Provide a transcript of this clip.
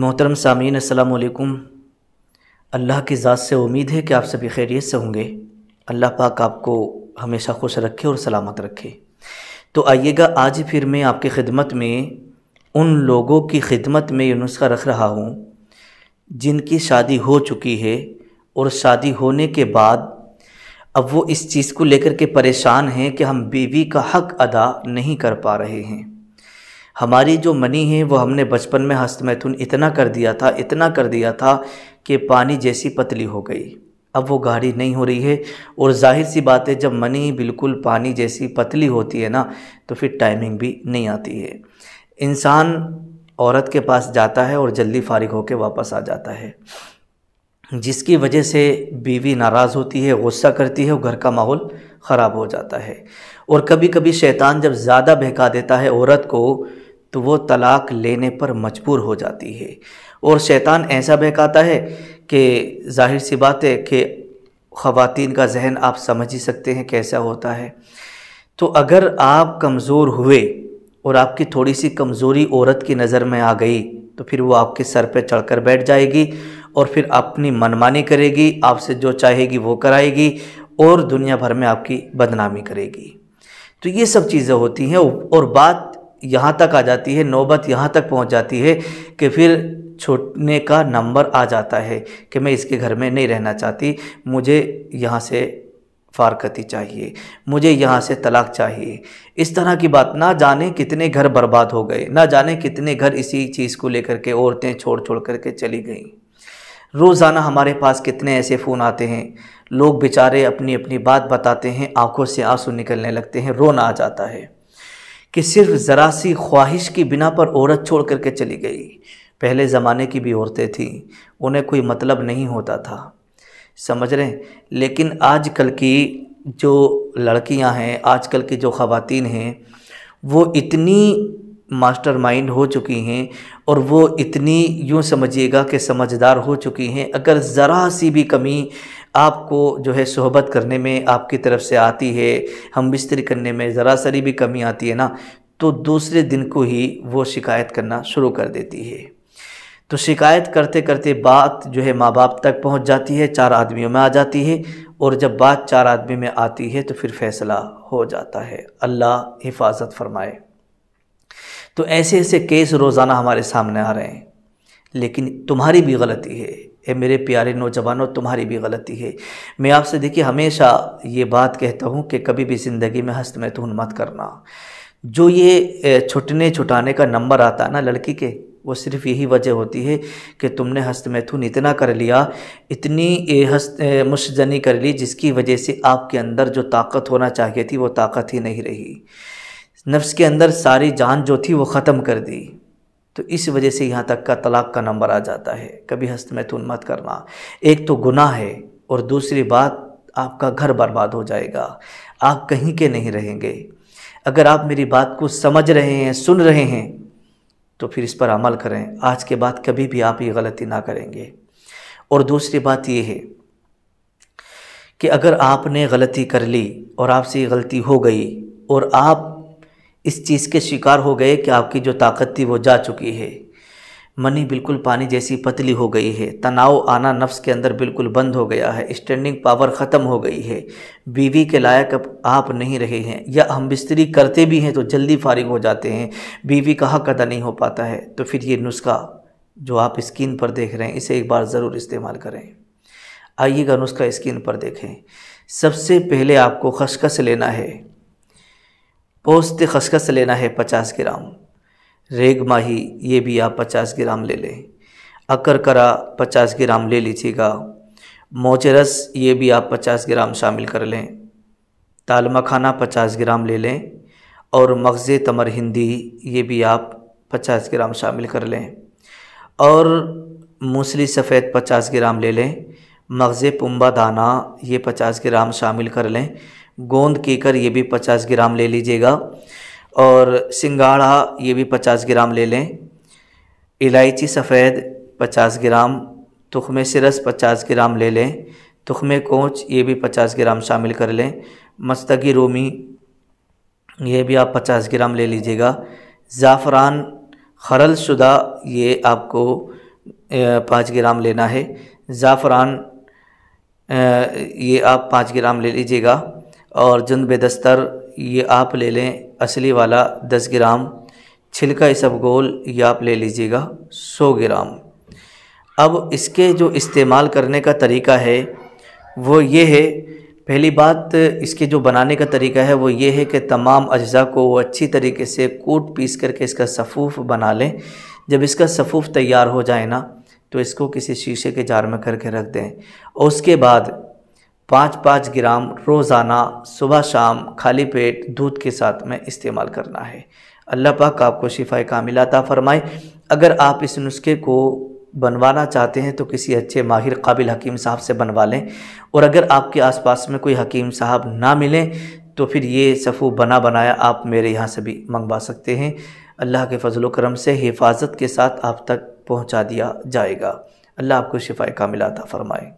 मोहतरम सामीन असलकुम अल्लाह की ज़ात से उम्मीद है कि आप सभी खैरियत से होंगे अल्लाह पाक आपको हमेशा खुश रखे और सलामत रखे तो आइएगा आज फिर मैं आपकी खिदमत में उन लोगों की खिदमत में ये नुस्खा रख रहा हूँ जिनकी शादी हो चुकी है और शादी होने के बाद अब वो इस चीज़ को लेकर के परेशान हैं कि हम बीवी का हक अदा नहीं कर पा रहे हैं हमारी जो मनी है वो हमने बचपन में हस्त मैथुन इतना कर दिया था इतना कर दिया था कि पानी जैसी पतली हो गई अब वो गाढ़ी नहीं हो रही है और जाहिर सी बात है जब मनी बिल्कुल पानी जैसी पतली होती है ना तो फिर टाइमिंग भी नहीं आती है इंसान औरत के पास जाता है और जल्दी फारिग होकर वापस आ जाता है जिसकी वजह से बीवी नाराज़ होती है गुस्सा करती है और घर का माहौल ख़राब हो जाता है और कभी कभी शैतान जब ज़्यादा बहका देता है औरत को तो वो तलाक लेने पर मजबूर हो जाती है और शैतान ऐसा बहकाता है कि जाहिर सी बात है कि ख़वातीन का जहन आप समझ ही सकते हैं कैसा होता है तो अगर आप कमज़ोर हुए और आपकी थोड़ी सी कमज़ोरी औरत की नज़र में आ गई तो फिर वो आपके सर पे चढ़कर बैठ जाएगी और फिर अपनी मनमानी करेगी आपसे जो चाहेगी वो कराएगी और दुनिया भर में आपकी बदनामी करेगी तो ये सब चीज़ें होती हैं और बात यहाँ तक आ जाती है नौबत यहाँ तक पहुँच जाती है कि फिर छोटने का नंबर आ जाता है कि मैं इसके घर में नहीं रहना चाहती मुझे यहाँ से फारकती चाहिए मुझे यहाँ से तलाक चाहिए इस तरह की बात ना जाने कितने घर बर्बाद हो गए ना जाने कितने घर इसी चीज़ को लेकर के औरतें छोड़ छोड़ करके चली गईं रोज़ाना हमारे पास कितने ऐसे फ़ोन आते हैं लोग बेचारे अपनी अपनी बात बताते हैं आंखों से आंसू निकलने लगते हैं रोना आ जाता है कि सिर्फ ज़रा सी ख्वाहिश की बिना पर औरत छोड़ करके चली गई पहले ज़माने की भी औरतें थीं उन्हें कोई मतलब नहीं होता था समझ रहे लेकिन लेकिन आजकल की जो लड़कियां हैं आजकल की जो ख़वान हैं वो इतनी मास्टरमाइंड हो चुकी हैं और वो इतनी यूँ समझिएगा कि समझदार हो चुकी हैं अगर ज़रा सी भी कमी आपको जो है सोहबत करने में आपकी तरफ से आती है हम बिस्तरी करने में ज़रा सरी भी कमी आती है ना तो दूसरे दिन को ही वो शिकायत करना शुरू कर देती है तो शिकायत करते करते बात जो है माँ बाप तक पहुँच जाती है चार आदमियों में आ जाती है और जब बात चार आदमी में आती है तो फिर फैसला हो जाता है अल्लाह हिफाजत फरमाए तो ऐसे ऐसे केस रोज़ाना हमारे सामने आ रहे हैं लेकिन तुम्हारी भी गलती है ए मेरे प्यारे नौजवानों तुम्हारी भी गलती है मैं आपसे देखिए हमेशा ये बात कहता हूँ कि कभी भी ज़िंदगी में हस्त हस्तमैथुन मत करना जो ये छुटने छुटाने का नंबर आता है ना लड़की के वो सिर्फ यही वजह होती है कि तुमने हस्त मैथुन इतना कर लिया इतनी हस्त मुशजनी कर ली जिसकी वजह से आपके अंदर जो ताकत होना चाहिए थी वो ताकत ही नहीं रही नफ्स के अंदर सारी जान जो थी वो ख़त्म कर दी तो इस वजह से यहाँ तक का तलाक का नंबर आ जाता है कभी हस्त मैथुन मत करना एक तो गुनाह है और दूसरी बात आपका घर बर्बाद हो जाएगा आप कहीं के नहीं रहेंगे अगर आप मेरी बात को समझ रहे हैं सुन रहे हैं तो फिर इस पर अमल करें आज के बाद कभी भी आप ये गलती ना करेंगे और दूसरी बात ये है कि अगर आपने गलती कर ली और आपसे ये गलती हो गई और आप इस चीज़ के शिकार हो गए कि आपकी जो ताकत थी वो जा चुकी है मनी बिल्कुल पानी जैसी पतली हो गई है तनाव आना नफ्स के अंदर बिल्कुल बंद हो गया है स्टैंडिंग पावर ख़त्म हो गई है बीवी के लायक अब आप नहीं रहे हैं या हम बिस्तरी करते भी हैं तो जल्दी फारिग हो जाते हैं बीवी का हक अदा नहीं हो पाता है तो फिर ये नुस्खा जो आप स्क्रीन पर देख रहे हैं इसे एक बार ज़रूर इस्तेमाल करें आइएगा नुस्खा स्क्रीन पर देखें सबसे पहले आपको खसखस लेना है पोस्त खसखस लेना है पचास ग्राम रेग माही ये भी आप पचास ग्राम ले लें अकर करा पचास ग्राम ले लीजिएगा मोचरस ये भी आप पचास ग्राम शामिल कर लें ताल मखाना पचास ग्राम ले लें और मगज़ तमर हिंदी ये भी आप पचास ग्राम शामिल कर लें और मूसली सफ़ेद पचास ग्राम ले लें मगज़ पुम्बा दाना ये पचास ग्राम शामिल कर लें गोंद केकर ये भी पचास ग्राम ले लीजिएगा और सिंगाड़ा ये भी पचास ग्राम ले लें इलायची सफ़ेद पचास ग्राम तुखमे सिरस पचास ग्राम ले लें तुखमे कोच ये भी पचास ग्राम शामिल कर लें मस्तगी रोमी ये भी आप पचास ग्राम ले लीजिएगा ज़ाफ़रान खरल शुदा ये आपको पाँच ग्राम लेना है ज़ाफ़रान ये आप पाँच ग्राम ले लीजिएगा और जुंद बेदस्तर ये आप ले लें असली वाला दस ग्राम छिलका इसबगोल ये आप ले लीजिएगा सौ ग्राम अब इसके जो इस्तेमाल करने का तरीका है वो ये है पहली बात इसके जो बनाने का तरीका है वो ये है कि तमाम अज्जा को वो अच्छी तरीके से कूट पीस करके इसका सफ़ूफ़ बना लें जब इसका सफ़ूफ़ तैयार हो जाए ना तो इसको किसी शीशे के जार में करके रख दें और उसके बाद पाँच पाँच ग्राम रोज़ाना सुबह शाम खाली पेट दूध के साथ में इस्तेमाल करना है अल्लाह पाक आपको शिफा कामिलाता फ़रमाए अगर आप इस नुस्खे को बनवाना चाहते हैं तो किसी अच्छे माहिर काबिल हकीम साहब से बनवा लें और अगर आपके आसपास में कोई हकीम साहब ना मिलें तो फिर ये सफ़ू बना बनाया आप मेरे यहाँ से भी मंगवा सकते हैं अल्लाह के फजल करम से हिफाजत के साथ आप तक पहुँचा दिया जाएगा अल्लाह आपको शिफा कामिलाता फ़रमाए